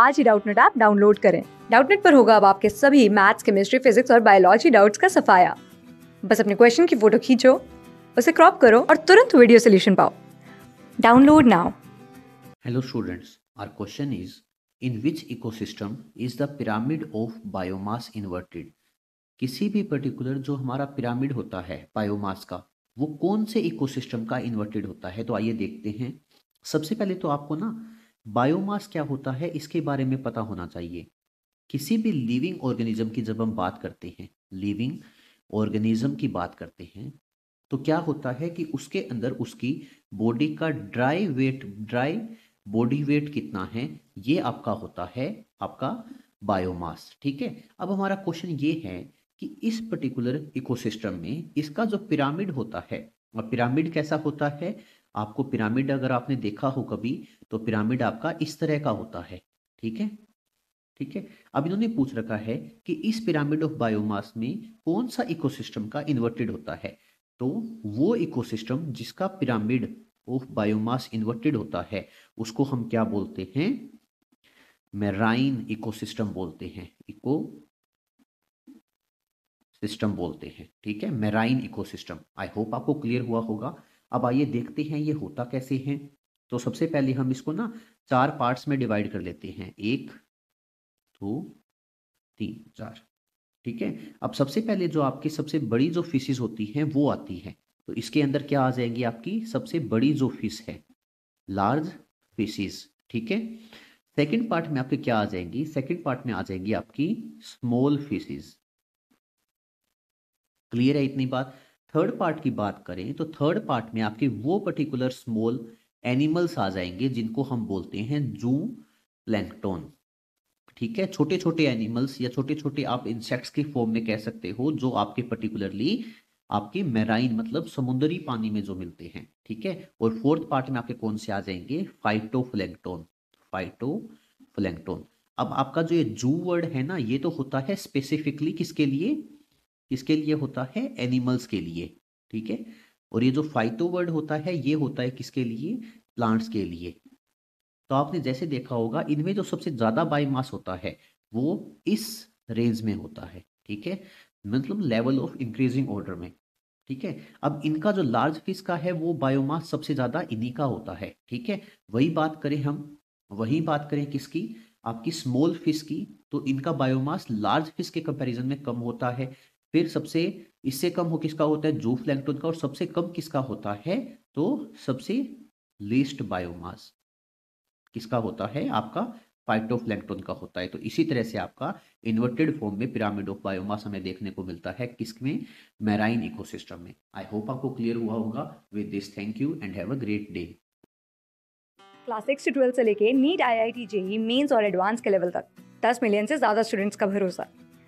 आज ही Doubtnut app download करें डाउटनेट पर होगा अब आपके सभी मैथ्स केमिस्ट्री फिजिक्स और बायोलॉजी डाउट्स का सफाया बस अपने क्वेश्चन की फोटो खींचो उसे क्रॉप करो और तुरंत वीडियो सोल्यूशन पाओ download now hello students our question is in which ecosystem is the pyramid of biomass inverted किसी भी पर्टिकुलर जो हमारा पिरामिड होता है बायोमास का वो कौन से इकोसिस्टम का इन्वर्टेड होता है तो आइए देखते हैं सबसे पहले तो आपको ना बायोमास क्या होता है इसके बारे में पता होना चाहिए किसी भी लिविंग ऑर्गेनिज्म की जब हम बात करते हैं लिविंग ऑर्गेनिज्म की बात करते हैं तो क्या होता है कि उसके अंदर उसकी बॉडी का dry weight dry body weight कितना है ये आपका होता है आपका बायोमास ठीक है अब हमारा क्वेश्चन ये है कि इस पर्टिकुलर इकोसिस्टम में इसका जो पिरामिड होता है और पिरामिड कैसा होता है आपको पिरामिड अगर आपने देखा हो कभी तो पिरामिड आपका इस तरह का होता है ठीक है ठीक है अब इन्होंने पूछ रखा है कि इस पिरामिड ऑफ बायोमास में कौन सा इकोसिस्टम का इन्वर्टेड होता है तो वो इकोसिस्टम जिसका पिरामिड ऑफ बायोमास इन्वर्टेड होता है उसको हम क्या बोलते हैं मेराइन इकोसिस्टम बोलते हैं इको सिस्टम बोलते हैं ठीक है मेराइन इकोसिस्टम आई होप आपको क्लियर हुआ होगा अब आइए देखते हैं ये होता कैसे है तो सबसे पहले हम इसको ना चार पार्ट्स में डिवाइड कर लेते हैं एक दो तीन चार ठीक है अब सबसे पहले जो आपकी सबसे बड़ी जो फिशेज होती हैं वो आती है तो इसके अंदर क्या आ जाएंगी आपकी सबसे बड़ी जो फिश है लार्ज फिशेज ठीक है सेकेंड पार्ट में आपके क्या आ जाएंगी सेकेंड पार्ट में आ जाएंगी आपकी स्मॉल फिशेज क्लियर है इतनी बात थर्ड पार्ट की बात करें तो थर्ड पार्ट में आपके वो पर्टिकुलर स्मॉल एनिमल्स आ जाएंगे जिनको हम बोलते हैं जू प्लैंकटोन ठीक है छोटे छोटे एनिमल्स या छोटे छोटे आप इंसेक्ट्स के फॉर्म में कह सकते हो जो आपके पर्टिकुलरली आपके मेराइन मतलब समुद्री पानी में जो मिलते हैं ठीक है और फोर्थ पार्ट में आपके कौन से आ जाएंगे फाइटो फ्लैंकटोन फाइटो फ्लैंकटोन अब आपका जो ये जू वर्ड है ना ये तो होता है स्पेसिफिकली किसके लिए किसके लिए होता है एनिमल्स के लिए ठीक है और ये जो फाइटो वर्ड होता है ये होता है किसके लिए प्लांट्स के लिए तो आपने जैसे देखा होगा इनमें जो सबसे ज़्यादा बायमास होता है वो इस रेंज में होता है ठीक है मतलब लेवल ऑफ इंक्रीजिंग ऑर्डर में ठीक है अब इनका जो लार्ज फिश का है वो बायोमास सबसे ज़्यादा इन्हीं का होता है ठीक है वही बात करें हम वही बात करें किसकी आपकी स्मॉल फिश की तो इनका बायोमास लार्ज फिश के कंपैरिजन में कम होता है फिर सबसे इससे कम हो किसका होता है जू प्लैंक्टन का और सबसे कम किसका होता है तो सबसे लीस्ट बायोमास किसका होता है आपका फाइटोप्लैंक्टन का होता है तो इसी तरह से आपका इन्वर्टेड फॉर्म में पिरामिड ऑफ बायोमास हमें देखने को मिलता है किस में मैराइन इकोसिस्टम में आई होप आपको क्लियर हुआ होगा with this thank you and have a great day class six से ट्वेल्थ से लेके NEET I I T JEE mains और एडवांस के लेवल तक दस मिलियन से ज़्यादा स्टूडेंट्स का भरोसा